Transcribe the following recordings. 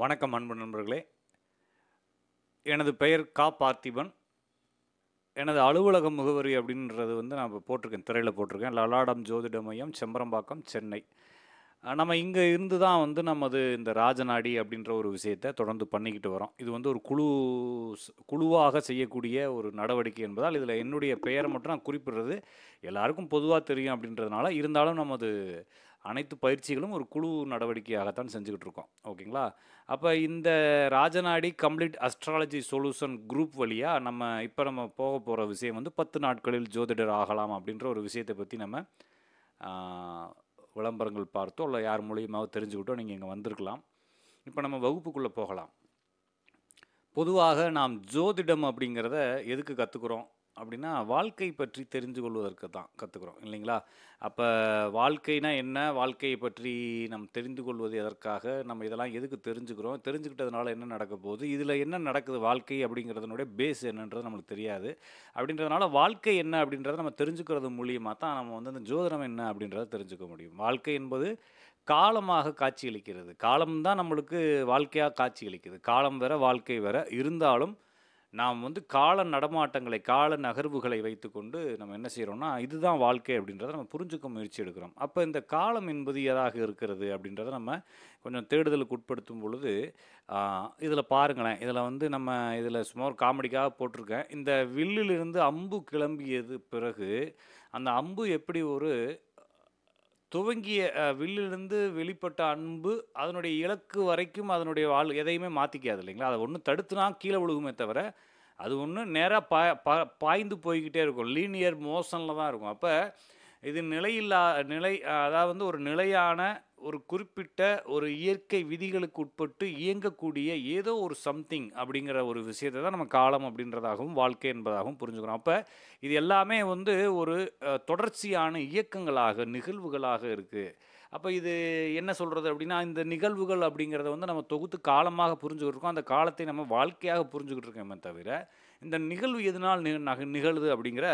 வணக்கம் அன்பு நண்பர்களே எனது பெயர் கா பார்த்திபன் எனது அலுவலக முகவரி அப்படின்றது வந்து நான் இப்போ போட்டிருக்கேன் திரையில் போட்டிருக்கேன் லலாடம் ஜோதிட மையம் செம்பரம்பாக்கம் சென்னை நம்ம இங்கே இருந்து தான் வந்து நமது இந்த ராஜநாடி அப்படின்ற ஒரு விஷயத்தை தொடர்ந்து பண்ணிக்கிட்டு வரோம் இது வந்து ஒரு குழு குழுவாக செய்யக்கூடிய ஒரு நடவடிக்கை என்பதால் இதில் என்னுடைய பெயரை மட்டும் நான் குறிப்பிடுறது எல்லாருக்கும் பொதுவாக தெரியும் அப்படின்றதுனால இருந்தாலும் நமது அனைத்து பயிற்சிகளும் ஒரு குழு நடவடிக்கையாகத்தான் செஞ்சுக்கிட்டு இருக்கோம் ஓகேங்களா அப்போ இந்த Rajanadi complete astrology solution group வழியாக நம்ம இப்போ நம்ம போக போகிற விஷயம் வந்து பத்து நாட்களில் ஜோதிடர் ஆகலாம் அப்படின்ற ஒரு விஷயத்தை பற்றி நம்ம விளம்பரங்கள் பார்த்தோ இல்லை யார் மூலியமாக தெரிஞ்சுக்கிட்டோ நீங்கள் இங்கே வந்திருக்கலாம் இப்போ நம்ம வகுப்புக்குள்ளே போகலாம் பொதுவாக நாம் ஜோதிடம் அப்படிங்கிறத எதுக்கு கற்றுக்குறோம் அப்படின்னா வாழ்க்கை பற்றி தெரிஞ்சு கொள்வதற்கு தான் கற்றுக்குறோம் இல்லைங்களா அப்போ வாழ்க்கைனா என்ன வாழ்க்கையை பற்றி நம் தெரிந்து கொள்வது எதற்காக நம்ம இதெல்லாம் எதுக்கு தெரிஞ்சுக்கிறோம் தெரிஞ்சுக்கிட்டதுனால என்ன நடக்க போகுது இதில் என்ன நடக்குது வாழ்க்கை அப்படிங்கிறதுனுடைய பேஸ் என்னன்றது நம்மளுக்கு தெரியாது அப்படின்றதுனால வாழ்க்கை என்ன அப்படின்றத நம்ம தெரிஞ்சுக்கிறது மூலியமாக தான் நம்ம வந்து அந்த ஜோதிடம் என்ன அப்படின்றத தெரிஞ்சுக்க முடியும் வாழ்க்கை என்பது காலமாக காட்சியளிக்கிறது காலம்தான் நம்மளுக்கு வாழ்க்கையாக காட்சியளிக்குது காலம் வேற வாழ்க்கை வேற இருந்தாலும் நாம் வந்து கால நடமாட்டங்களை கால நகர்வுகளை வைத்துக்கொண்டு நம்ம என்ன செய்கிறோம்னா இதுதான் வாழ்க்கை அப்படின்றத நம்ம புரிஞ்சுக்க முயற்சி எடுக்கிறோம் அப்போ இந்த காலம் என்பது எதாக இருக்கிறது அப்படின்றத நம்ம கொஞ்சம் தேடுதலுக்கு உட்படுத்தும் பொழுது இதில் பாருங்களேன் இதில் வந்து நம்ம இதில் சுமார் காமெடிக்காக போட்டிருக்கேன் இந்த வில்லிலிருந்து அம்பு கிளம்பியது பிறகு அந்த அம்பு எப்படி ஒரு துவங்கிய வில்லிலிருந்து வெளிப்பட்ட அன்பு அதனுடைய இலக்கு வரைக்கும் அதனுடைய வாழ் எதையுமே மாற்றிக்காது இல்லைங்களா அதை ஒன்றும் தடுத்துனா கீழே விழுகுமே தவிர அது ஒன்று நேராக பா பாய்ந்து போய்கிட்டே இருக்கும் லீனியர் மோஷனில் தான் இருக்கும் அப்போ இது நிலையில்லா நிலை அதாவது வந்து ஒரு நிலையான ஒரு குறிப்பிட்ட ஒரு இயற்கை விதிகளுக்கு உட்பட்டு இயங்கக்கூடிய ஏதோ ஒரு சம்திங் அப்படிங்கிற ஒரு விஷயத்தை தான் நம்ம காலம் அப்படின்றதாகவும் வாழ்க்கை என்பதாகவும் புரிஞ்சுக்கிறோம் அப்போ இது எல்லாமே வந்து ஒரு தொடர்ச்சியான இயக்கங்களாக நிகழ்வுகளாக இருக்குது அப்போ இது என்ன சொல்கிறது அப்படின்னா இந்த நிகழ்வுகள் அப்படிங்கிறத வந்து நம்ம தொகுத்து காலமாக புரிஞ்சுக்கிட்டு இருக்கோம் அந்த காலத்தை நம்ம வாழ்க்கையாக புரிஞ்சுக்கிட்டு இருக்கோமே தவிர இந்த நிகழ்வு எதனால் நிகழுது அப்படிங்கிற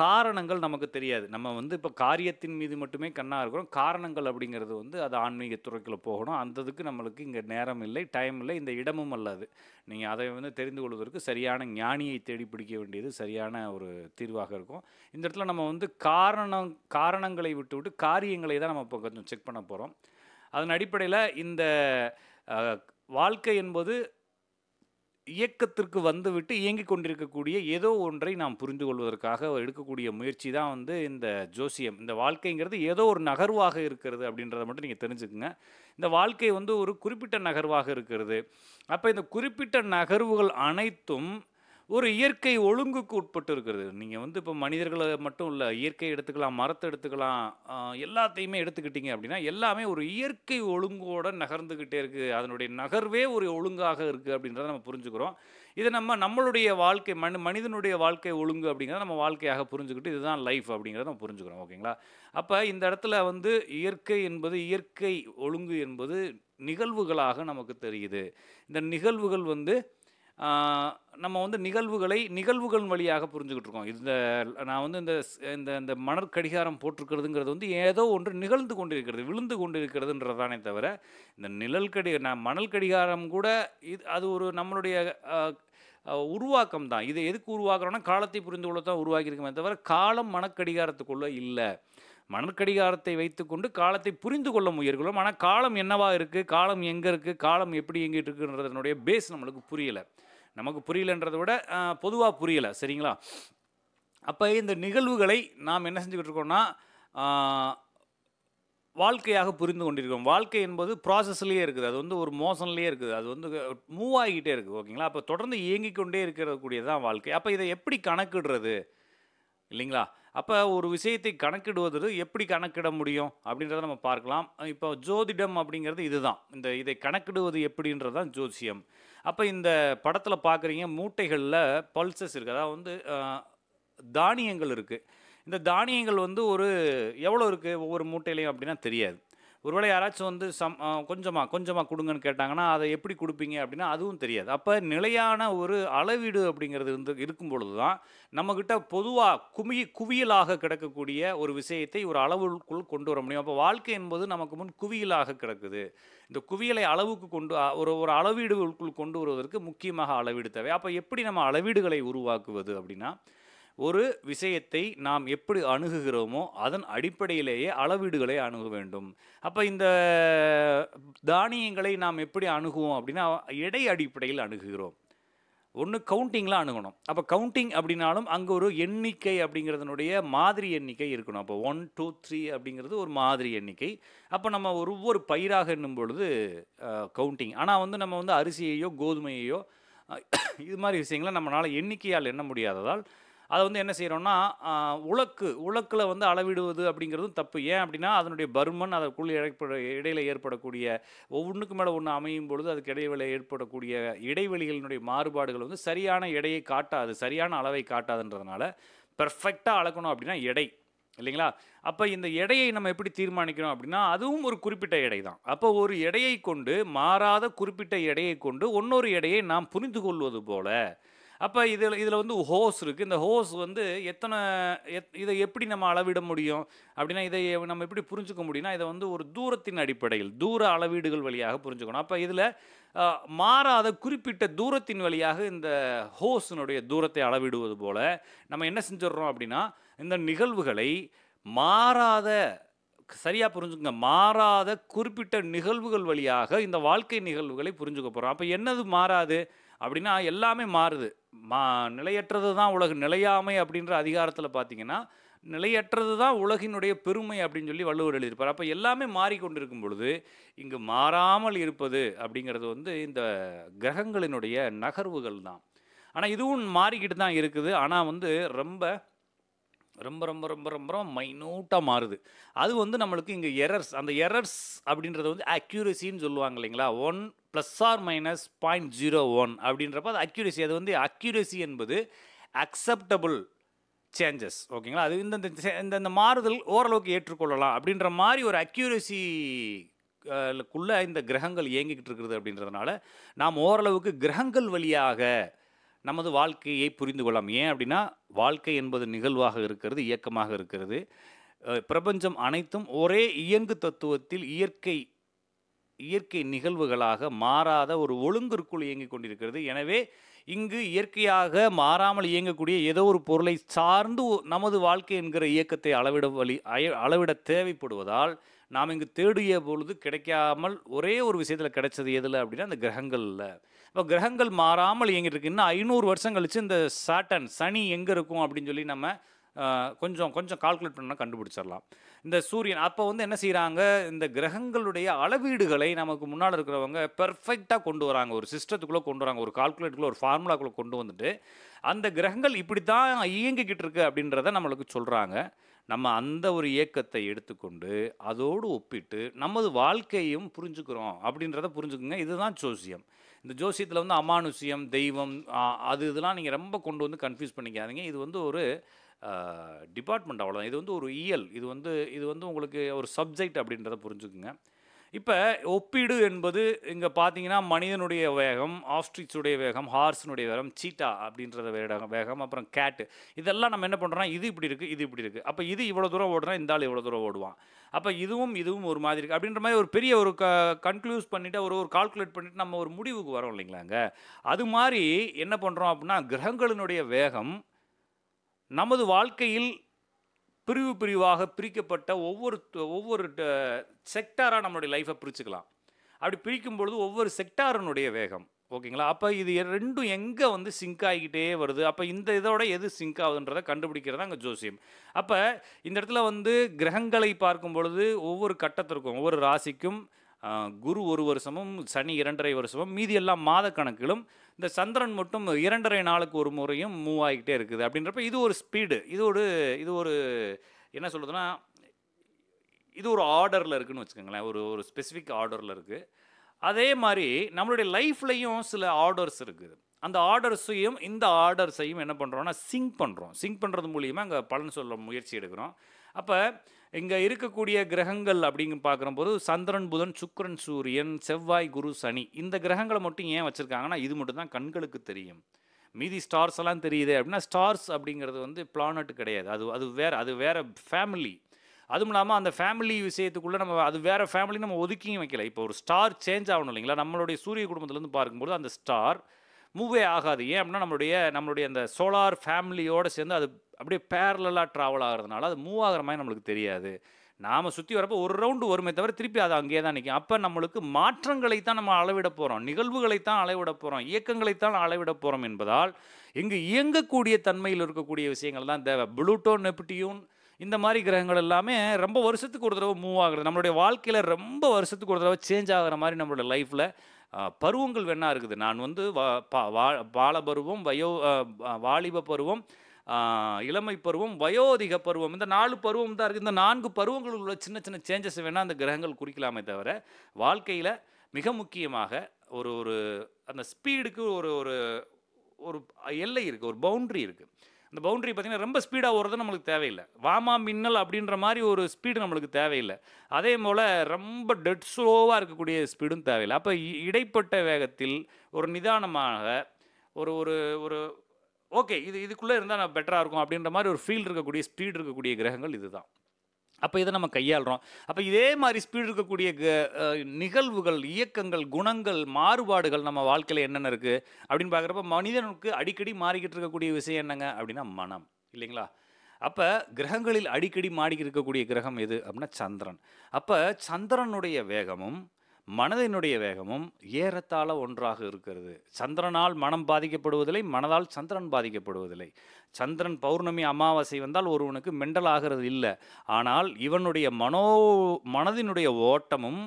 காரணங்கள் நமக்கு தெரியாது நம்ம வந்து இப்போ காரியத்தின் மீது மட்டுமே கண்ணாக இருக்கிறோம் காரணங்கள் அப்படிங்கிறது வந்து அது ஆன்மீக துறைக்குள்ளே போகணும் அந்ததுக்கு நம்மளுக்கு இங்கே நேரம் இல்லை டைம் இல்லை இந்த இடமும் அல்லாது நீங்கள் அதை வந்து தெரிந்து கொள்வதற்கு சரியான ஞானியை தேடி பிடிக்க வேண்டியது சரியான ஒரு தீர்வாக இருக்கும் இந்த இடத்துல நம்ம வந்து காரணம் காரணங்களை விட்டு விட்டு காரியங்களை தான் நம்ம இப்போ கொஞ்சம் செக் பண்ண போகிறோம் அதன் அடிப்படையில் இந்த வாழ்க்கை என்பது இயக்கத்திற்கு வந்துவிட்டு இயங்கிக் கொண்டிருக்கக்கூடிய ஏதோ ஒன்றை நாம் புரிந்து கொள்வதற்காக எடுக்கக்கூடிய முயற்சி தான் வந்து இந்த ஜோசியம் இந்த வாழ்க்கைங்கிறது ஏதோ ஒரு நகர்வாக இருக்கிறது அப்படின்றத மட்டும் நீங்கள் தெரிஞ்சுக்கோங்க இந்த வாழ்க்கை வந்து ஒரு குறிப்பிட்ட நகர்வாக இருக்கிறது அப்போ இந்த குறிப்பிட்ட நகர்வுகள் அனைத்தும் ஒரு இயற்கை ஒழுங்குக்கு உட்பட்டு இருக்கிறது நீங்கள் வந்து இப்போ மனிதர்களை மட்டும் இல்லை இயற்கை எடுத்துக்கலாம் மரத்தை எடுத்துக்கலாம் எல்லாத்தையுமே எடுத்துக்கிட்டீங்க அப்படின்னா எல்லாமே ஒரு இயற்கை ஒழுங்கோடு நகர்ந்துக்கிட்டே இருக்குது அதனுடைய நகர்வே ஒரு ஒழுங்காக இருக்குது அப்படின்றத நம்ம புரிஞ்சுக்கிறோம் இதை நம்ம நம்மளுடைய வாழ்க்கை மனு மனிதனுடைய வாழ்க்கை ஒழுங்கு அப்படிங்கிறத நம்ம வாழ்க்கையாக புரிஞ்சுக்கிட்டு இதுதான் லைஃப் அப்படிங்கிறத நம்ம புரிஞ்சுக்கிறோம் ஓகேங்களா அப்போ இந்த இடத்துல வந்து இயற்கை என்பது இயற்கை ஒழுங்கு என்பது நிகழ்வுகளாக நமக்கு தெரியுது இந்த நிகழ்வுகள் வந்து நம்ம வந்து நிகழ்வுகளை நிகழ்வுகள் வழியாக புரிஞ்சுக்கிட்டு இருக்கோம் இந்த நான் வந்து இந்த இந்த இந்த கடிகாரம் போட்டிருக்கிறதுங்கிறது வந்து ஏதோ ஒன்று நிகழ்ந்து கொண்டிருக்கிறது விழுந்து கொண்டிருக்கிறதுன்றதானே தவிர இந்த நிழல் கடி நான் மணல் கடிகாரம் கூட இது அது ஒரு நம்மளுடைய உருவாக்கம் தான் இது எதுக்கு உருவாக்குறோன்னா காலத்தை புரிந்து கொள்ள தான் உருவாக்கியிருக்குமே தவிர காலம் மணக்கடிகாரத்துக்குள்ளே இல்லை மணற்கடிகாரத்தை வைத்துக்கொண்டு காலத்தை புரிந்து கொள்ள முயற்சிக்கிறோம் ஆனால் காலம் என்னவாக இருக்குது காலம் எங்கே இருக்குது காலம் எப்படி எங்கிட்டு இருக்குன்றதனுடைய பேஸ் நம்மளுக்கு புரியலை நமக்கு புரியலன்றதை விட பொதுவாக புரியலை சரிங்களா அப்போ இந்த நிகழ்வுகளை நாம் என்ன செஞ்சுக்கிட்டு இருக்கோம்னா வாழ்க்கையாக புரிந்து கொண்டிருக்கோம் வாழ்க்கை என்பது ப்ராசஸ்லேயே இருக்குது அது வந்து ஒரு மோசன்லேயே இருக்குது அது வந்து மூவ் ஆகிக்கிட்டே இருக்குது ஓகேங்களா அப்போ தொடர்ந்து இயங்கிக் கொண்டே இருக்கிற கூடிய தான் வாழ்க்கை அப்போ இதை எப்படி கணக்கிடுறது இல்லைங்களா அப்போ ஒரு விஷயத்தை கணக்கிடுவது எப்படி கணக்கிட முடியும் அப்படின்றத நம்ம பார்க்கலாம் இப்போ ஜோதிடம் அப்படிங்கிறது இதுதான் இந்த இதை கணக்கிடுவது எப்படின்றது தான் ஜோசியம் அப்போ இந்த படத்தில் பார்க்குறீங்க மூட்டைகளில் பல்சஸ் இருக்குது அதாவது வந்து தானியங்கள் இருக்குது இந்த தானியங்கள் வந்து ஒரு எவ்வளோ இருக்குது ஒவ்வொரு மூட்டையிலையும் அப்படின்னா தெரியாது ஒருவேளை யாராச்சும் வந்து சம் கொஞ்சமாக கொஞ்சமாக கொடுங்கன்னு கேட்டாங்கன்னா அதை எப்படி கொடுப்பீங்க அப்படின்னா அதுவும் தெரியாது அப்போ நிலையான ஒரு அளவீடு அப்படிங்கிறது இருந்து இருக்கும் பொழுது தான் நம்மக்கிட்ட பொதுவாக குமி குவியலாக கிடக்கக்கூடிய ஒரு விஷயத்தை ஒரு அளவுக்குள் கொண்டு வர முடியும் அப்போ வாழ்க்கை என்பது நமக்கு முன் குவியலாக கிடக்குது இந்த குவியலை அளவுக்கு கொண்டு ஒரு ஒரு அளவீடுகளுக்குள் கொண்டு வருவதற்கு முக்கியமாக அளவீடு தேவை அப்போ எப்படி நம்ம அளவீடுகளை உருவாக்குவது அப்படின்னா ஒரு விஷயத்தை நாம் எப்படி அணுகுகிறோமோ அதன் அடிப்படையிலேயே அளவீடுகளை அணுக வேண்டும் அப்போ இந்த தானியங்களை நாம் எப்படி அணுகுவோம் அப்படின்னா எடை அடிப்படையில் அணுகுகிறோம் ஒன்று கவுண்டிங்கில் அணுகணும் அப்போ கவுண்டிங் அப்படின்னாலும் அங்கே ஒரு எண்ணிக்கை அப்படிங்கிறதுனுடைய மாதிரி எண்ணிக்கை இருக்கணும் அப்போ ஒன் டூ த்ரீ அப்படிங்கிறது ஒரு மாதிரி எண்ணிக்கை அப்போ நம்ம ஒவ்வொரு பயிராக என்னும் பொழுது கவுண்டிங் ஆனால் வந்து நம்ம வந்து அரிசியையோ கோதுமையையோ இது மாதிரி விஷயங்களை நம்மளால் எண்ணிக்கையால் எண்ண முடியாததால் அதை வந்து என்ன செய்கிறோன்னா உலக்கு உலக்கில் வந்து அளவிடுவது அப்படிங்கிறதும் தப்பு ஏன் அப்படின்னா அதனுடைய பருமன் அதற்குள் ஏற்பட இடையில் ஏற்படக்கூடிய ஒவ்வொன்றுக்கு மேலே ஒன்று அமையும் பொழுது அதுக்கு இடைவெளி ஏற்படக்கூடிய இடைவெளிகளினுடைய மாறுபாடுகள் வந்து சரியான எடையை காட்டாது சரியான அளவை காட்டாதுன்றதுனால பெர்ஃபெக்டாக அளக்கணும் அப்படின்னா எடை இல்லைங்களா அப்போ இந்த எடையை நம்ம எப்படி தீர்மானிக்கிறோம் அப்படின்னா அதுவும் ஒரு குறிப்பிட்ட எடை தான் அப்போ ஒரு எடையை கொண்டு மாறாத குறிப்பிட்ட எடையை கொண்டு ஒன்னொரு எடையை நாம் புரிந்து கொள்வது போல அப்போ இதில் இதில் வந்து ஹோஸ் இருக்குது இந்த ஹோஸ் வந்து எத்தனை எத் இதை எப்படி நம்ம அளவிட முடியும் அப்படின்னா இதை நம்ம எப்படி புரிஞ்சுக்க முடியும்னா இதை வந்து ஒரு தூரத்தின் அடிப்படையில் தூர அளவீடுகள் வழியாக புரிஞ்சுக்கணும் அப்போ இதில் மாறாத குறிப்பிட்ட தூரத்தின் வழியாக இந்த ஹோஸினுடைய தூரத்தை அளவிடுவது போல் நம்ம என்ன செஞ்சிடுறோம் அப்படின்னா இந்த நிகழ்வுகளை மாறாத சரியாக புரிஞ்சுக்கங்க மாறாத குறிப்பிட்ட நிகழ்வுகள் வழியாக இந்த வாழ்க்கை நிகழ்வுகளை புரிஞ்சுக்க போகிறோம் அப்போ என்னது மாறாது அப்படின்னா எல்லாமே மாறுது மா நிலையற்றது தான் உலக நிலையாமை அப்படின்ற அதிகாரத்தில் பார்த்தீங்கன்னா நிலையற்றது தான் உலகினுடைய பெருமை அப்படின்னு சொல்லி வள்ளுவர் எழுதியிருப்பார் அப்போ எல்லாமே மாறிக்கொண்டிருக்கும் பொழுது இங்கு மாறாமல் இருப்பது அப்படிங்கிறது வந்து இந்த கிரகங்களினுடைய நகர்வுகள் தான் ஆனால் இதுவும் மாறிக்கிட்டு தான் இருக்குது ஆனால் வந்து ரொம்ப ரொம்ப ரொம்ப ரொம்ப ரொம்ப ரொம்ப மைனூட்டாக மாறுது அது வந்து நம்மளுக்கு இங்கே எரர்ஸ் அந்த எரர்ஸ் அப்படின்றது வந்து அக்யூரசின்னு சொல்லுவாங்க இல்லைங்களா one plus or minus point zero one அப்படின்றப்ப அது அக்யூரசி அது வந்து அக்யூரசி என்பது அக்செப்டபுள் சேஞ்சஸ் ஓகேங்களா அது இந்த இந்த இந்த மாறுதல் ஓரளவுக்கு ஏற்றுக்கொள்ளலாம் அப்படின்ற மாதிரி ஒரு அக்யூரசி குள்ளே இந்த கிரகங்கள் இயங்கிக்கிட்டு இருக்கிறது அப்படின்றதுனால நாம் ஓரளவுக்கு கிரகங்கள் வழியாக நமது வாழ்க்கையை புரிந்து கொள்ளலாம் ஏன் அப்படின்னா வாழ்க்கை என்பது நிகழ்வாக இருக்கிறது இயக்கமாக இருக்கிறது பிரபஞ்சம் அனைத்தும் ஒரே இயங்கு தத்துவத்தில் இயற்கை இயற்கை நிகழ்வுகளாக மாறாத ஒரு ஒழுங்கிற்குள் இயங்கிக் கொண்டிருக்கிறது எனவே இங்கு இயற்கையாக மாறாமல் இயங்கக்கூடிய ஏதோ ஒரு பொருளை சார்ந்து நமது வாழ்க்கை என்கிற இயக்கத்தை அளவிட வழி அளவிட தேவைப்படுவதால் நாம் இங்கு தேடிய பொழுது கிடைக்காமல் ஒரே ஒரு விஷயத்தில் கிடைச்சது எதில் அப்படின்னா அந்த கிரகங்களில் இப்போ கிரகங்கள் மாறாமல் இயங்கிட்டு இருக்கு இன்னும் ஐநூறு வருஷம் கழிச்சு இந்த சாட்டன் சனி எங்கே இருக்கும் அப்படின்னு சொல்லி நம்ம கொஞ்சம் கொஞ்சம் கால்குலேட் பண்ணால் கண்டுபிடிச்சிடலாம் இந்த சூரியன் அப்போ வந்து என்ன செய்கிறாங்க இந்த கிரகங்களுடைய அளவீடுகளை நமக்கு முன்னால் இருக்கிறவங்க பெர்ஃபெக்டாக கொண்டு வராங்க ஒரு சிஸ்டத்துக்குள்ளே கொண்டு வராங்க ஒரு கால்குலேட்டுக்குள்ளே ஒரு ஃபார்முலாக்குள்ளே கொண்டு வந்துட்டு அந்த கிரகங்கள் இப்படி தான் இயங்கிக்கிட்டு இருக்குது அப்படின்றத நம்மளுக்கு சொல்கிறாங்க நம்ம அந்த ஒரு இயக்கத்தை எடுத்துக்கொண்டு அதோடு ஒப்பிட்டு நமது வாழ்க்கையும் புரிஞ்சுக்கிறோம் அப்படின்றத புரிஞ்சுக்குங்க இதுதான் ஜோசியம் இந்த ஜோசியத்தில் வந்து அமானுஷ்யம் தெய்வம் அது இதெல்லாம் நீங்கள் ரொம்ப கொண்டு வந்து கன்ஃபியூஸ் பண்ணிக்காதீங்க இது வந்து ஒரு டிபார்ட்மெண்ட் அவ்வளோதான் இது வந்து ஒரு இயல் இது வந்து இது வந்து உங்களுக்கு ஒரு சப்ஜெக்ட் அப்படின்றத புரிஞ்சுக்குங்க இப்போ ஒப்பீடு என்பது இங்கே பார்த்தீங்கன்னா மனிதனுடைய வேகம் ஆஸ்ட்ரிச்சுடைய வேகம் ஹார்ஸினுடைய வேகம் சீட்டா அப்படின்றத வேகம் வேகம் அப்புறம் கேட்டு இதெல்லாம் நம்ம என்ன பண்ணுறோம்னா இது இப்படி இருக்குது இது இப்படி இருக்குது அப்போ இது இவ்வளோ தூரம் ஓடுறா இந்த ஆள் இவ்வளோ தூரம் ஓடுவான் அப்போ இதுவும் இதுவும் ஒரு மாதிரி இருக்குது அப்படின்ற மாதிரி ஒரு பெரிய ஒரு க கன்க்ளூஸ் பண்ணிவிட்டு ஒரு ஒரு கால்குலேட் பண்ணிவிட்டு நம்ம ஒரு முடிவுக்கு வரோம் இல்லைங்களாங்க அது மாதிரி என்ன பண்ணுறோம் அப்படின்னா கிரகங்களினுடைய வேகம் நமது வாழ்க்கையில் பிரிவு பிரிவாக பிரிக்கப்பட்ட ஒவ்வொரு ஒவ்வொரு செக்டாராக நம்மளுடைய லைஃப்பை பிரிச்சுக்கலாம் அப்படி பிரிக்கும் பொழுது ஒவ்வொரு செக்டாரனுடைய வேகம் ஓகேங்களா அப்போ இது ரெண்டும் எங்கே வந்து சிங்க் ஆகிக்கிட்டே வருது அப்போ இந்த இதோட எது சிங்க் ஆகுதுன்றதை கண்டுபிடிக்கிறது அங்கே ஜோசியம் அப்போ இந்த இடத்துல வந்து கிரகங்களை பார்க்கும் பொழுது ஒவ்வொரு கட்டத்திற்கும் ஒவ்வொரு ராசிக்கும் குரு ஒரு வருஷமும் சனி இரண்டரை வருஷமும் மீதி எல்லாம் மாத கணக்கிலும் இந்த சந்திரன் மட்டும் இரண்டரை நாளுக்கு ஒரு முறையும் மூவ் ஆகிக்கிட்டே இருக்குது அப்படின்றப்ப இது ஒரு ஸ்பீடு இது ஒரு இது ஒரு என்ன சொல்கிறதுனா இது ஒரு ஆர்டரில் இருக்குதுன்னு வச்சுக்கோங்களேன் ஒரு ஒரு ஸ்பெசிஃபிக் ஆர்டரில் இருக்குது அதே மாதிரி நம்மளுடைய லைஃப்லேயும் சில ஆர்டர்ஸ் இருக்குது அந்த ஆர்டர்ஸையும் இந்த ஆர்டர்ஸையும் என்ன பண்ணுறோம்னா சிங்க் பண்ணுறோம் சிங்க் பண்ணுறது மூலியமாக அங்கே பலன் சொல்ல முயற்சி எடுக்கிறோம் அப்போ இங்கே இருக்கக்கூடிய கிரகங்கள் அப்படிங்க பார்க்குறம்போது சந்திரன் புதன் சுக்கரன் சூரியன் செவ்வாய் குரு சனி இந்த கிரகங்களை மட்டும் ஏன் வச்சுருக்காங்கன்னா இது மட்டும் தான் கண்களுக்கு தெரியும் மீதி ஸ்டார்ஸ் எல்லாம் தெரியுது அப்படின்னா ஸ்டார்ஸ் அப்படிங்கிறது வந்து பிளானட் கிடையாது அது அது வேறு அது வேறு ஃபேமிலி அதுவும் இல்லாமல் அந்த ஃபேமிலி விஷயத்துக்குள்ளே நம்ம அது வேறு ஃபேமிலி நம்ம ஒதுக்கியும் வைக்கல இப்போ ஒரு ஸ்டார் சேஞ்ச் ஆகணும் இல்லைங்களா நம்மளுடைய சூரிய குடும்பத்துலேருந்து பார்க்கும்போது அந்த ஸ்டார் மூவே ஆகாது ஏன் அப்படின்னா நம்மளுடைய நம்மளுடைய அந்த சோலார் ஃபேமிலியோடு சேர்ந்து அது அப்படியே பேரலாக ட்ராவல் ஆகிறதுனால அது மூவ் ஆகிற மாதிரி நம்மளுக்கு தெரியாது நாம் சுற்றி வரப்போ ஒரு ரவுண்டு வருமே தவிர திருப்பி அது அங்கேயே தான் நிற்கும் அப்போ நம்மளுக்கு மாற்றங்களை தான் நம்ம அளவிட போகிறோம் நிகழ்வுகளை தான் அளவிட போகிறோம் இயக்கங்களைத்தான் அளவிட போகிறோம் என்பதால் இங்கு இயங்கக்கூடிய தன்மையில் இருக்கக்கூடிய விஷயங்கள் தான் தேவை ப்ளூட்டோ நெப்டியூன் இந்த மாதிரி கிரகங்கள் எல்லாமே ரொம்ப வருஷத்துக்கு ஒரு தடவை மூவ் ஆகுது நம்மளுடைய வாழ்க்கையில் ரொம்ப வருஷத்துக்கு ஒரு தடவை சேஞ்ச் ஆகிற மாதிரி நம்மளுடைய லைஃப்பில் பருவங்கள் வேணா இருக்குது நான் வந்து பால பருவம் வயோ வாலிப பருவம் இளமை பருவம் வயோதிக பருவம் இந்த நாலு பருவம் தான் இருக்குது இந்த நான்கு பருவங்கள் உள்ள சின்ன சின்ன சேஞ்சஸ் வேணால் அந்த கிரகங்கள் குறிக்கலாமே தவிர வாழ்க்கையில் மிக முக்கியமாக ஒரு ஒரு அந்த ஸ்பீடுக்கு ஒரு ஒரு ஒரு எல்லை இருக்குது ஒரு பவுண்ட்ரி இருக்குது அந்த பவுண்டரி பார்த்திங்கன்னா ரொம்ப ஸ்பீடாக ஓடுறது நம்மளுக்கு தேவையில்லை வாமா மின்னல் அப்படின்ற மாதிரி ஒரு ஸ்பீடு நம்மளுக்கு தேவையில்லை அதே போல் ரொம்ப டெட் ஸ்லோவாக இருக்கக்கூடிய ஸ்பீடும் தேவையில்லை அப்போ இடைப்பட்ட வேகத்தில் ஒரு நிதானமாக ஒரு ஒரு ஒரு ஓகே இது இதுக்குள்ளே இருந்தால் நான் பெட்டராக இருக்கும் அப்படின்ற மாதிரி ஒரு ஃபீல் இருக்கக்கூடிய ஸ்பீடு இருக்கக்கூடிய கிரகங்கள் இதுதான் அப்போ இதை நம்ம கையாளுறோம் அப்போ இதே மாதிரி ஸ்பீடு இருக்கக்கூடிய நிகழ்வுகள் இயக்கங்கள் குணங்கள் மாறுபாடுகள் நம்ம வாழ்க்கையில் என்னென்ன இருக்குது அப்படின்னு பார்க்குறப்ப மனிதனுக்கு அடிக்கடி மாறிக்கிட்டு இருக்கக்கூடிய விஷயம் என்னங்க அப்படின்னா மனம் இல்லைங்களா அப்போ கிரகங்களில் அடிக்கடி மாடிக்கி இருக்கக்கூடிய கிரகம் எது அப்படின்னா சந்திரன் அப்போ சந்திரனுடைய வேகமும் மனதினுடைய வேகமும் ஏறத்தாழ ஒன்றாக இருக்கிறது சந்திரனால் மனம் பாதிக்கப்படுவதில்லை மனதால் சந்திரன் பாதிக்கப்படுவதில்லை சந்திரன் பௌர்ணமி அமாவாசை வந்தால் ஒருவனுக்கு மெண்டல் ஆகிறது இல்லை ஆனால் இவனுடைய மனோ மனதினுடைய ஓட்டமும்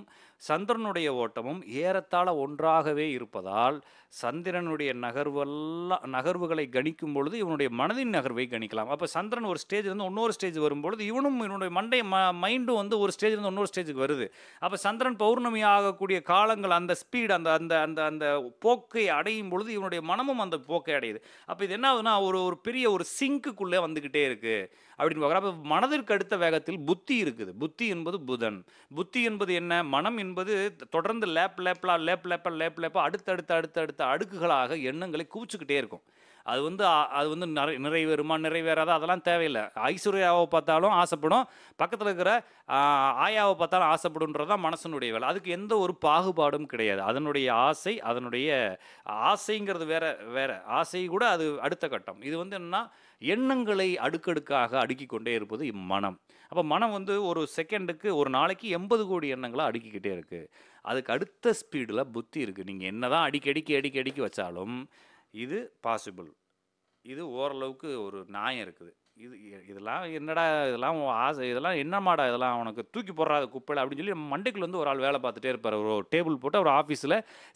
சந்திரனுடைய ஓட்டமும் ஏறத்தாழ ஒன்றாகவே இருப்பதால் சந்திரனுடைய நகர்வெல்லாம் நகர்வுகளை கணிக்கும் பொழுது இவனுடைய மனதின் நகர்வை கணிக்கலாம் அப்போ சந்திரன் ஒரு ஸ்டேஜ்லேருந்து இன்னொரு ஸ்டேஜ் வரும்பொழுது இவனும் இவனுடைய மண்டை ம மைண்டும் வந்து ஒரு ஸ்டேஜ்லேருந்து இன்னொரு ஸ்டேஜுக்கு வருது அப்போ சந்திரன் பௌர்ணமி ஆகக்கூடிய காலங்கள் அந்த ஸ்பீடு அந்த அந்த அந்த அந்த போக்கை அடையும் பொழுது இவனுடைய மனமும் அந்த போக்கை அடையுது அப்போ இது என்ன ஆகுதுன்னா ஒரு ஒரு பெரிய ஒரு சிங்க்குள்ளே வந்துக்கிட்டே இருக்குது அப்படின்னு பார்க்குறோம் அப்போ மனதிற்கு அடுத்த வேகத்தில் புத்தி இருக்குது புத்தி என்பது புதன் புத்தி என்பது என்ன மனம் என்பது தொடர்ந்து லேப் லேப்லா லேப் லேப்பா லேப் லேப்பா அடுத்தடுத்த அடுத்தடுத்த அடுக்குகளாக எண்ணங்களை குவிச்சுக்கிட்டே இருக்கும் அது வந்து அது வந்து நிறை நிறைவேறுமா நிறைவேறாதா அதெல்லாம் தேவையில்லை ஐஸ்வர்யாவை பார்த்தாலும் ஆசைப்படும் பக்கத்தில் இருக்கிற ஆயாவை பார்த்தாலும் ஆசைப்படுன்றது தான் மனசனுடைய வேலை அதுக்கு எந்த ஒரு பாகுபாடும் கிடையாது அதனுடைய ஆசை அதனுடைய ஆசைங்கிறது வேற வேற ஆசை கூட அது அடுத்த கட்டம் இது வந்து என்னென்னா எண்ணங்களை அடுக்கடுக்காக அடுக்கி கொண்டே இருப்பது மனம் அப்போ மனம் வந்து ஒரு செகண்டுக்கு ஒரு நாளைக்கு எண்பது கோடி எண்ணங்களை அடுக்கிக்கிட்டே இருக்குது அதுக்கு அடுத்த ஸ்பீடில் புத்தி இருக்குது நீங்கள் என்ன தான் அடிக்கடிக்கு அடிக்கடிக்கு வச்சாலும் இது பாசிபிள் இது ஓரளவுக்கு ஒரு நியாயம் இருக்குது இது இதெல்லாம் என்னடா இதெல்லாம் ஆசை இதெல்லாம் என்னமாடா இதெல்லாம் அவனுக்கு தூக்கி போடுறாத குப்பையில் அப்படின்னு சொல்லி மண்டைக்குள்ள வந்து ஒரு ஆள் வேலை பார்த்துட்டே இருப்பார் ஒரு டேபிள் போட்டு ஒரு ஆஃபீஸில்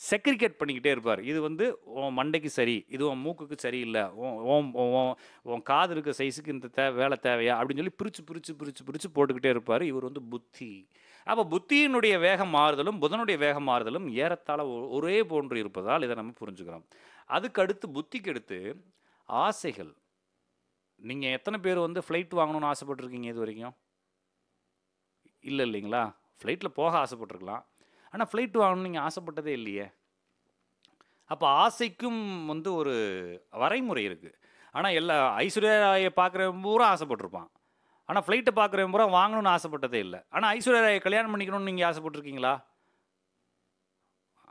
செக்ரிகேட் பண்ணிக்கிட்டே இருப்பார் இது வந்து உன் மண்டைக்கு சரி இது உன் மூக்குக்கு சரியில்லை ஓம் உன் காது இருக்க சைஸுக்கு இந்த தே வேலை தேவையா அப்படின்னு சொல்லி பிரித்து பிரித்து பிரித்து பிரித்து போட்டுக்கிட்டே இருப்பார் இவர் வந்து புத்தி அப்போ புத்தியினுடைய வேகம் மாறுதலும் புதனுடைய வேகம் மாறுதலும் ஏறத்தாழ ஒரே போன்று இருப்பதால் இதை நம்ம புரிஞ்சுக்கிறோம் அதுக்கு அடுத்து புத்திக்கு அடுத்து ஆசைகள் நீங்கள் எத்தனை பேர் வந்து ஃப்ளைட் வாங்கணும்னு ஆசைப்பட்டிருக்கீங்க இது வரைக்கும் இல்லை இல்லைங்களா ஃப்ளைட்டில் போக ஆசைப்பட்டிருக்கலாம் ஆனால் ஃப்ளைட் வாங்கணும்னு நீங்கள் ஆசைப்பட்டதே இல்லையே அப்போ ஆசைக்கும் வந்து ஒரு வரைமுறை இருக்குது ஆனால் எல்லா ஐஸ்வர்யா ராயை பார்க்குறவன் பூரா ஆசைப்பட்டிருப்பான் ஆனால் ஃப்ளைட்டை பார்க்குறவன் பூரா வாங்கணும்னு ஆசைப்பட்டதே இல்லை ஆனால் ஐஸ்வர்யராயை கல்யாணம் பண்ணிக்கணும்னு நீங்கள் ஆசைப்பட்டிருக்கீங்களா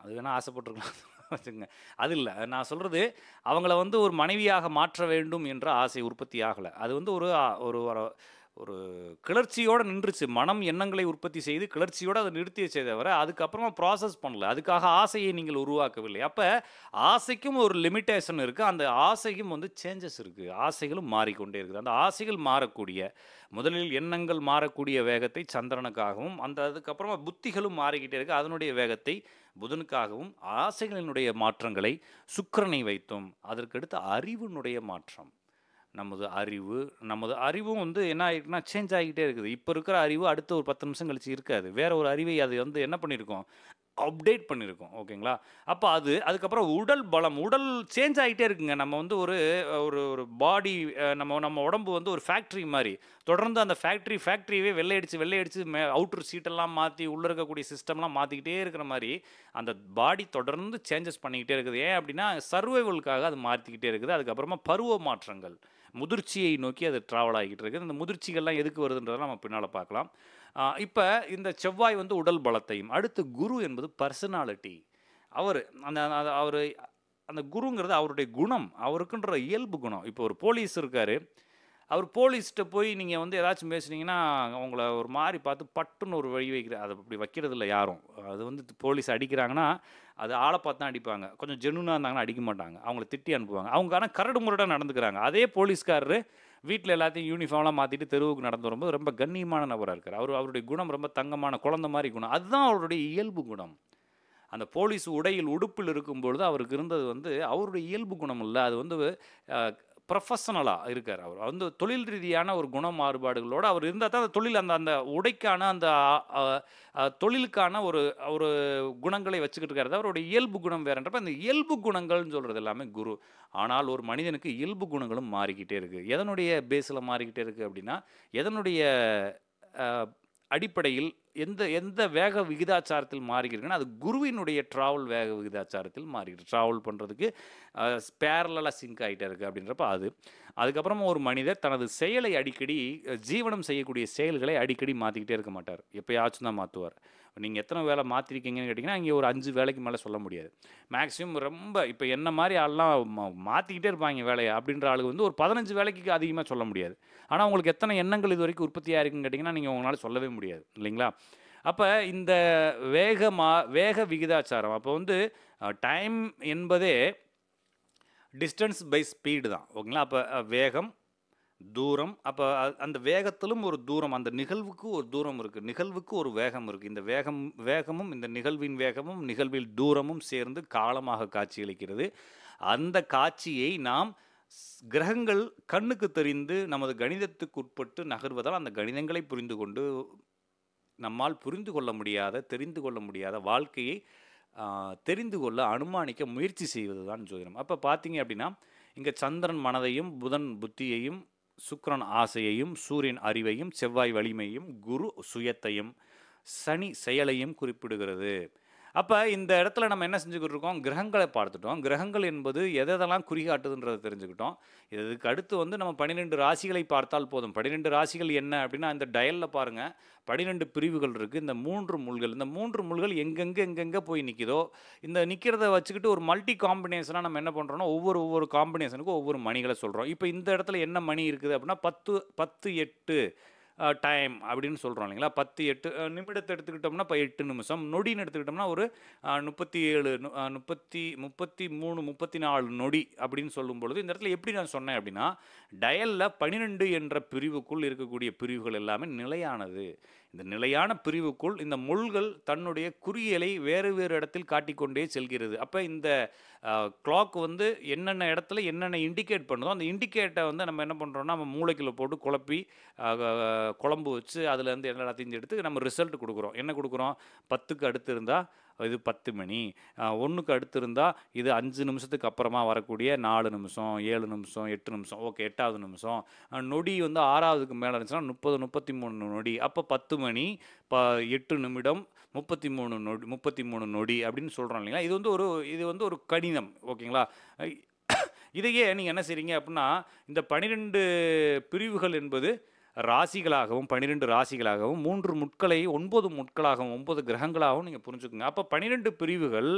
அது வேணால் ஆசைப்பட்டிருக்கலாம் வச்சுங்க அது இல்லை நான் சொல்கிறது அவங்கள வந்து ஒரு மனைவியாக மாற்ற வேண்டும் என்ற ஆசை உற்பத்தி ஆகலை அது வந்து ஒரு ஒரு ஒரு கிளர்ச்சியோடு நின்றுச்சு மனம் எண்ணங்களை உற்பத்தி செய்து கிளர்ச்சியோடு அதை நிறுத்தி தவிர அதுக்கப்புறமா ப்ராசஸ் பண்ணல அதுக்காக ஆசையை நீங்கள் உருவாக்கவில்லை அப்போ ஆசைக்கும் ஒரு லிமிட்டேஷன் இருக்குது அந்த ஆசைக்கும் வந்து சேஞ்சஸ் இருக்குது ஆசைகளும் மாறிக்கொண்டே இருக்குது அந்த ஆசைகள் மாறக்கூடிய முதலில் எண்ணங்கள் மாறக்கூடிய வேகத்தை சந்திரனுக்காகவும் அந்த அதுக்கப்புறமா புத்திகளும் மாறிக்கிட்டே இருக்குது அதனுடைய வேகத்தை புதனுக்காகவும் ஆசைகளினுடைய மாற்றங்களை சுக்கரனை வைத்தும் அதற்கடுத்து அறிவினுடைய மாற்றம் நமது அறிவு நமது அறிவும் வந்து என்ன ஆகிருக்குன்னா சேஞ்ச் ஆகிக்கிட்டே இருக்குது இப்போ இருக்கிற அறிவு அடுத்த ஒரு பத்து நிமிஷம் கழிச்சு இருக்காது வேற ஒரு அறிவை அது வந்து என்ன பண்ணியிருக்கோம் அப்டேட் பண்ணியிருக்கோம் ஓகேங்களா அப்போ அது அதுக்கப்புறம் உடல் பலம் உடல் சேஞ்ச் ஆகிட்டே இருக்குங்க நம்ம வந்து ஒரு ஒரு ஒரு பாடி நம்ம நம்ம உடம்பு வந்து ஒரு ஃபேக்ட்ரி மாதிரி தொடர்ந்து அந்த ஃபேக்ட்ரி ஃபேக்ட்ரியவே வெள்ளையடிச்சு வெள்ளையடிச்சு மே அவுட்ரு சீட்டெல்லாம் மாற்றி உள்ளே இருக்கக்கூடிய சிஸ்டம்லாம் மாற்றிக்கிட்டே இருக்கிற மாதிரி அந்த பாடி தொடர்ந்து சேஞ்சஸ் பண்ணிக்கிட்டே இருக்குது ஏன் அப்படின்னா சர்வைவலுக்காக அது மாற்றிக்கிட்டே இருக்குது அதுக்கப்புறமா பருவ மாற்றங்கள் முதிர்ச்சியை நோக்கி அது ட்ராவல் ஆகிட்டு இருக்குது அந்த முதிர்ச்சிகள்லாம் எதுக்கு வருதுன்றதை நம்ம பின்னால் பார்க்கலாம் இப்போ இந்த செவ்வாய் வந்து உடல் பலத்தையும் அடுத்து குரு என்பது பர்சனாலிட்டி அவர் அந்த அவர் அந்த குருங்கிறது அவருடைய குணம் அவருக்குன்ற இயல்பு குணம் இப்போ ஒரு போலீஸ் இருக்கார் அவர் போலீஸ்கிட்ட போய் நீங்கள் வந்து ஏதாச்சும் பேசுனீங்கன்னா அவங்கள ஒரு மாதிரி பார்த்து பட்டுன்னு ஒரு வழி வைக்கிற அதை அப்படி வைக்கிறது இல்லை யாரும் அது வந்து போலீஸ் அடிக்கிறாங்கன்னா அது ஆளை பார்த்து தான் அடிப்பாங்க கொஞ்சம் ஜெனுனாக இருந்தாங்கன்னா அடிக்க மாட்டாங்க அவங்கள திட்டி அனுப்புவாங்க அவங்க ஆனால் கரடு முரடாக நடந்துக்கிறாங்க அதே போலீஸ்காரர் வீட்டில் எல்லாத்தையும் யூனிஃபார்ம்லாம் மாற்றிட்டு தெருவுக்கு நடந்து வரும்போது ரொம்ப கண்ணியமான நபராக இருக்கார் அவர் அவருடைய குணம் ரொம்ப தங்கமான குழந்த மாதிரி குணம் அதுதான் அவருடைய இயல்பு குணம் அந்த போலீஸ் உடையில் உடுப்பில் இருக்கும் பொழுது அவருக்கு இருந்தது வந்து அவருடைய இயல்பு குணம் இல்லை அது வந்து ப்ரொஃபஷனலாக இருக்கார் அவர் வந்து தொழில் ரீதியான ஒரு குண மாறுபாடுகளோடு அவர் இருந்தால் தான் அந்த தொழில் அந்த அந்த உடைக்கான அந்த தொழிலுக்கான ஒரு ஒரு குணங்களை வச்சுக்கிட்டு இருக்கிறது அவருடைய இயல்பு குணம் வேறன்றப்ப அந்த இயல்பு குணங்கள்னு சொல்கிறது எல்லாமே குரு ஆனால் ஒரு மனிதனுக்கு இயல்பு குணங்களும் மாறிக்கிட்டே இருக்குது எதனுடைய பேஸில் மாறிக்கிட்டே இருக்குது அப்படின்னா எதனுடைய அடிப்படையில் எந்த எந்த வேக விகிதாச்சாரத்தில் மாறிக்கிறீங்கன்னா அது குருவினுடைய ட்ராவல் வேக விகிதாச்சாரத்தில் மாறிக்கிட்டு ட்ராவல் பண்ணுறதுக்கு பேரலாக சிங்க் ஆகிட்டே இருக்குது அப்படின்றப்ப அது அதுக்கப்புறமா ஒரு மனிதர் தனது செயலை அடிக்கடி ஜீவனம் செய்யக்கூடிய செயல்களை அடிக்கடி மாற்றிக்கிட்டே இருக்க மாட்டார் எப்போயாச்சும் தான் மாற்றுவார் நீங்கள் எத்தனை வேலை மாற்றிருக்கீங்கன்னு கேட்டிங்கன்னா இங்கே ஒரு அஞ்சு வேலைக்கு மேலே சொல்ல முடியாது மேக்ஸிமம் ரொம்ப இப்போ என்ன மாதிரி ஆள்லாம் மாற்றிக்கிட்டே இருப்பாங்க வேலையை அப்படின்ற ஆளுக்கு வந்து ஒரு பதினஞ்சு வேலைக்கு அதிகமாக சொல்ல முடியாது ஆனால் உங்களுக்கு எத்தனை எண்ணங்கள் இது வரைக்கும் உற்பத்தியாக இருக்குன்னு கேட்டிங்கன்னா நீங்கள் உங்களால் சொல்லவே முடியாது இல்லைங்களா அப்போ இந்த வேகமாக வேக விகிதாச்சாரம் அப்போ வந்து டைம் என்பதே டிஸ்டன்ஸ் பை ஸ்பீடு தான் ஓகேங்களா அப்போ வேகம் தூரம் அப்போ அந்த வேகத்திலும் ஒரு தூரம் அந்த நிகழ்வுக்கு ஒரு தூரம் இருக்குது நிகழ்வுக்கு ஒரு வேகம் இருக்குது இந்த வேகம் வேகமும் இந்த நிகழ்வின் வேகமும் நிகழ்வில் தூரமும் சேர்ந்து காலமாக காட்சியளிக்கிறது அந்த காட்சியை நாம் கிரகங்கள் கண்ணுக்கு தெரிந்து நமது கணிதத்துக்கு உட்பட்டு நகர்வதால் அந்த கணிதங்களை புரிந்து கொண்டு நம்மால் புரிந்து கொள்ள முடியாத தெரிந்து கொள்ள முடியாத வாழ்க்கையை தெரிந்து கொள்ள அனுமானிக்க முயற்சி செய்வது தான் ஜோதிடம் அப்போ பார்த்தீங்க அப்படின்னா இங்கே சந்திரன் மனதையும் புதன் புத்தியையும் சுக்கரன் ஆசையையும் சூரியன் அறிவையும் செவ்வாய் வலிமையும் குரு சுயத்தையும் சனி செயலையும் குறிப்பிடுகிறது அப்போ இந்த இடத்துல நம்ம என்ன செஞ்சுக்கிட்டு இருக்கோம் கிரகங்களை பார்த்துட்டோம் கிரகங்கள் என்பது எதெல்லாம் குறிகாட்டுதுன்றதை தெரிஞ்சுக்கிட்டோம் இதுக்கு அடுத்து வந்து நம்ம பன்னிரெண்டு ராசிகளை பார்த்தால் போதும் பன்னிரெண்டு ராசிகள் என்ன அப்படின்னா இந்த டயலில் பாருங்கள் பன்னிரெண்டு பிரிவுகள் இருக்குது இந்த மூன்று முள்கள் இந்த மூன்று முள்கள் எங்கெங்கே எங்கெங்கே போய் நிற்கிதோ இந்த நிற்கிறத வச்சுக்கிட்டு ஒரு மல்டி காம்பினேஷனாக நம்ம என்ன பண்ணுறோன்னா ஒவ்வொரு ஒவ்வொரு காம்பினேஷனுக்கும் ஒவ்வொரு மணிகளை சொல்கிறோம் இப்போ இந்த இடத்துல என்ன மணி இருக்குது அப்படின்னா பத்து பத்து எட்டு டைம் அப்படின்னு சொல்கிறோம் இல்லைங்களா பத்து எட்டு நிமிடத்தை எடுத்துக்கிட்டோம்னா இப்போ எட்டு நிமிஷம் நொடின்னு எடுத்துக்கிட்டோம்னா ஒரு முப்பத்தி ஏழு முப்பத்தி முப்பத்தி மூணு முப்பத்தி நாலு நொடி அப்படின்னு சொல்லும் பொழுது இந்த இடத்துல எப்படி நான் சொன்னேன் அப்படின்னா டயலில் பன்னிரெண்டு என்ற பிரிவுக்குள் இருக்கக்கூடிய பிரிவுகள் எல்லாமே நிலையானது இந்த நிலையான பிரிவுக்குள் இந்த முள்கள் தன்னுடைய குறியலை வேறு வேறு இடத்தில் காட்டிக்கொண்டே செல்கிறது அப்போ இந்த கிளாக் வந்து என்னென்ன இடத்துல என்னென்ன இண்டிகேட் பண்ணுதோ அந்த இண்டிகேட்டை வந்து நம்ம என்ன பண்ணுறோம்னா நம்ம மூளைக்கில் போட்டு குழப்பி குழம்பு வச்சு அதுலேருந்து எல்லாத்தையும் எடுத்து நம்ம ரிசல்ட் கொடுக்குறோம் என்ன கொடுக்குறோம் பத்துக்கு அடுத்து இருந்தால் இது பத்து மணி ஒன்றுக்கு அடுத்து இருந்தால் இது அஞ்சு நிமிஷத்துக்கு அப்புறமா வரக்கூடிய நாலு நிமிஷம் ஏழு நிமிஷம் எட்டு நிமிஷம் ஓகே எட்டாவது நிமிஷம் நொடி வந்து ஆறாவதுக்கு மேலே இருந்துச்சுன்னா முப்பது முப்பத்தி மூணு நொடி அப்போ பத்து மணி ப எட்டு நிமிடம் முப்பத்தி மூணு நொடி முப்பத்தி மூணு நொடி அப்படின்னு சொல்கிறோம் இல்லைங்களா இது வந்து ஒரு இது வந்து ஒரு கணிதம் ஓகேங்களா இதையே நீங்கள் என்ன செய்கிறீங்க அப்படின்னா இந்த பனிரெண்டு பிரிவுகள் என்பது ராசிகளாகவும் பன்னிரெண்டு ராசிகளாகவும் மூன்று முட்களை ஒன்பது முட்களாகவும் ஒன்பது கிரகங்களாகவும் நீங்கள் புரிஞ்சுக்கோங்க அப்போ பன்னிரெண்டு பிரிவுகள்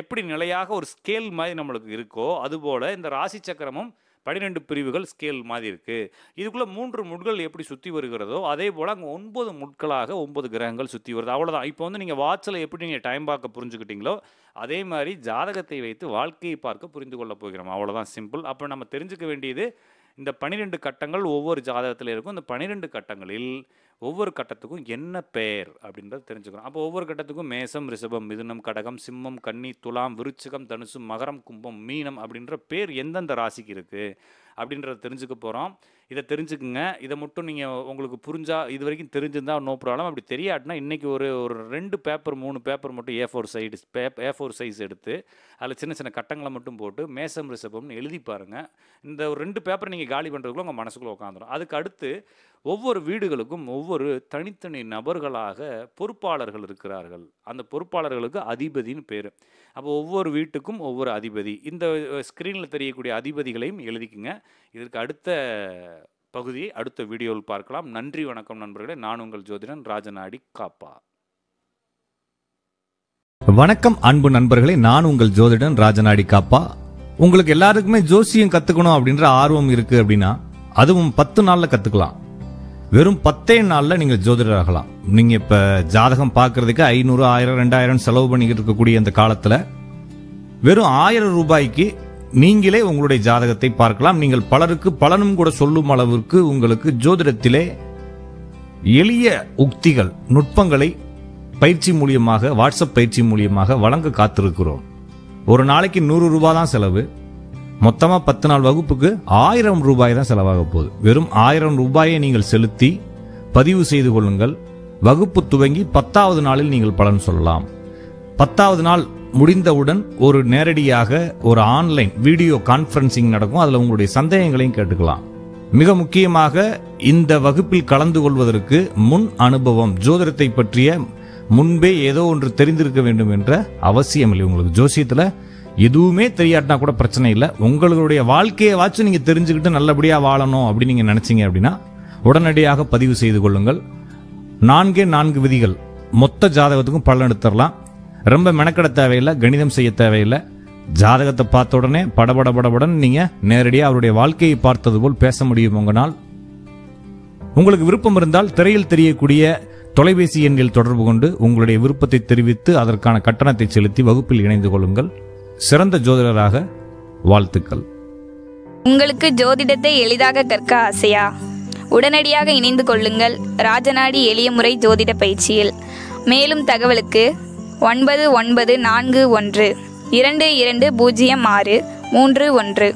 எப்படி நிலையாக ஒரு ஸ்கேல் மாதிரி நம்மளுக்கு இருக்கோ அதுபோல் இந்த ராசி சக்கரமும் பன்னிரெண்டு பிரிவுகள் ஸ்கேல் மாதிரி இருக்குது இதுக்குள்ளே மூன்று முட்கள் எப்படி சுற்றி வருகிறதோ அதே போல் அங்கே ஒன்பது முட்களாக ஒன்பது கிரகங்கள் சுற்றி வருது அவ்வளோதான் இப்போ வந்து நீங்கள் வாட்சில் எப்படி நீங்கள் டைம் பார்க்க புரிஞ்சுக்கிட்டீங்களோ அதே மாதிரி ஜாதகத்தை வைத்து வாழ்க்கையை பார்க்க புரிந்து கொள்ள போகிறோம் அவ்வளோதான் சிம்பிள் அப்போ நம்ம தெரிஞ்சுக்க வேண்டியது இந்த பனிரெண்டு கட்டங்கள் ஒவ்வொரு ஜாதகத்தில் இருக்கும் இந்த பனிரெண்டு கட்டங்களில் ஒவ்வொரு கட்டத்துக்கும் என்ன பெயர் அப்படின்றத தெரிஞ்சுக்கணும் அப்போ ஒவ்வொரு கட்டத்துக்கும் மேசம் ரிஷபம் மிதுனம் கடகம் சிம்மம் கன்னி துலாம் விருச்சிகம் தனுசு மகரம் கும்பம் மீனம் அப்படின்ற பேர் எந்தெந்த ராசிக்கு இருக்குது அப்படின்றத தெரிஞ்சுக்க போகிறோம் இதை தெரிஞ்சுக்குங்க இதை மட்டும் நீங்கள் உங்களுக்கு புரிஞ்சா இது வரைக்கும் தெரிஞ்சிருந்தா நோ ப்ராப்ளம் அப்படி தெரியாட்டினா இன்றைக்கி ஒரு ஒரு ரெண்டு பேப்பர் மூணு பேப்பர் மட்டும் ஏ ஃபோர் சைடு பேப் ஏ ஃபோர் சைஸ் எடுத்து அதில் சின்ன சின்ன கட்டங்களை மட்டும் போட்டு மேசம் ரிசப்னு எழுதி பாருங்கள் இந்த ஒரு ரெண்டு பேப்பர் நீங்கள் காலி பண்ணுறதுக்குள்ள உங்கள் மனசுக்குள்ளே உட்காந்துடும் அதுக்கு அடுத்து ஒவ்வொரு வீடுகளுக்கும் ஒவ்வொரு தனித்தனி நபர்களாக பொறுப்பாளர்கள் இருக்கிறார்கள் அந்த பொறுப்பாளர்களுக்கு அதிபதினு பேர் அப்போ ஒவ்வொரு வீட்டுக்கும் ஒவ்வொரு அதிபதி இந்த ஸ்க்ரீனில் தெரியக்கூடிய அதிபதிகளையும் எழுதிக்குங்க இதற்கு அடுத்த பகுதியை அடுத்த வீடியோவில் பார்க்கலாம் நன்றி வணக்கம் நண்பர்களே நான் உங்கள் ஜோதிடன் ராஜநாடி காப்பா வணக்கம் அன்பு நண்பர்களே நான் உங்கள் ஜோதிடன் ராஜநாடி காப்பா உங்களுக்கு எல்லாருக்குமே ஜோசியம் கத்துக்கணும் அப்படின்ற ஆர்வம் இருக்கு அப்படின்னா அதுவும் பத்து நாள்ல கத்துக்கலாம் வெறும் பத்தே நாளில் நீங்கள் ஜோதிடர் ஆகலாம் நீங்கள் இப்போ ஜாதகம் பார்க்கறதுக்கு ஐநூறு ஆயிரம் ரெண்டாயிரம் செலவு பண்ணிக்கிட்டு இருக்கக்கூடிய அந்த காலத்தில் வெறும் ஆயிரம் ரூபாய்க்கு நீங்களே உங்களுடைய ஜாதகத்தை பார்க்கலாம் நீங்கள் பலருக்கு பலனும் கூட சொல்லும் அளவிற்கு உங்களுக்கு ஜோதிடத்திலே எளிய உக்திகள் நுட்பங்களை பயிற்சி மூலியமாக வாட்ஸ்அப் பயிற்சி மூலியமாக வழங்க காத்திருக்கிறோம் ஒரு நாளைக்கு நூறு ரூபாய் தான் செலவு மொத்தமாக பத்து நாள் வகுப்புக்கு ஆயிரம் ரூபாய் தான் செலவாக போகுது வெறும் ஆயிரம் ரூபாயை நீங்கள் செலுத்தி பதிவு செய்து கொள்ளுங்கள் வகுப்பு துவங்கி பத்தாவது நாளில் நீங்கள் பலன் சொல்லலாம் பத்தாவது நாள் முடிந்தவுடன் ஒரு நேரடியாக ஒரு ஆன்லைன் வீடியோ கான்ஃபரன்சிங் நடக்கும் அதில் உங்களுடைய சந்தேகங்களையும் கேட்டுக்கலாம் மிக முக்கியமாக இந்த வகுப்பில் கலந்து கொள்வதற்கு முன் அனுபவம் ஜோதிடத்தை பற்றிய முன்பே ஏதோ ஒன்று தெரிந்திருக்க வேண்டும் என்ற அவசியம் இல்லை உங்களுக்கு ஜோசியத்தில் எதுவுமே தெரியாட்டினா கூட பிரச்சனை இல்லை உங்களுடைய வாழ்க்கையை வாச்சு நீங்கள் தெரிஞ்சுக்கிட்டு நல்லபடியாக வாழணும் அப்படின்னு நீங்கள் நினச்சிங்க அப்படின்னா உடனடியாக பதிவு செய்து கொள்ளுங்கள் நான்கே நான்கு விதிகள் மொத்த ஜாதகத்துக்கும் பலன் எடுத்துடலாம் ரொம்ப மெனக்கட தேவையில்லை கணிதம் செய்ய தேவையில்லை ஜாதகத்தை பார்த்த உடனே படபட படபடன்னு நீங்கள் நேரடியாக அவருடைய வாழ்க்கையை பார்த்தது போல் பேச முடியும் உங்களால் உங்களுக்கு விருப்பம் இருந்தால் திரையில் தெரியக்கூடிய தொலைபேசி எண்ணில் தொடர்பு கொண்டு உங்களுடைய விருப்பத்தை தெரிவித்து அதற்கான கட்டணத்தை செலுத்தி வகுப்பில் இணைந்து கொள்ளுங்கள் சிறந்த ஜோதிடராக வாழ்த்துக்கள் உங்களுக்கு ஜோதிடத்தை எளிதாக கற்க ஆசையா உடனடியாக இணைந்து கொள்ளுங்கள் ராஜநாடி எளிய முறை ஜோதிட பயிற்சியில் மேலும் தகவலுக்கு ஒன்பது ஒன்பது நான்கு ஒன்று இரண்டு இரண்டு பூஜ்ஜியம் ஆறு மூன்று ஒன்று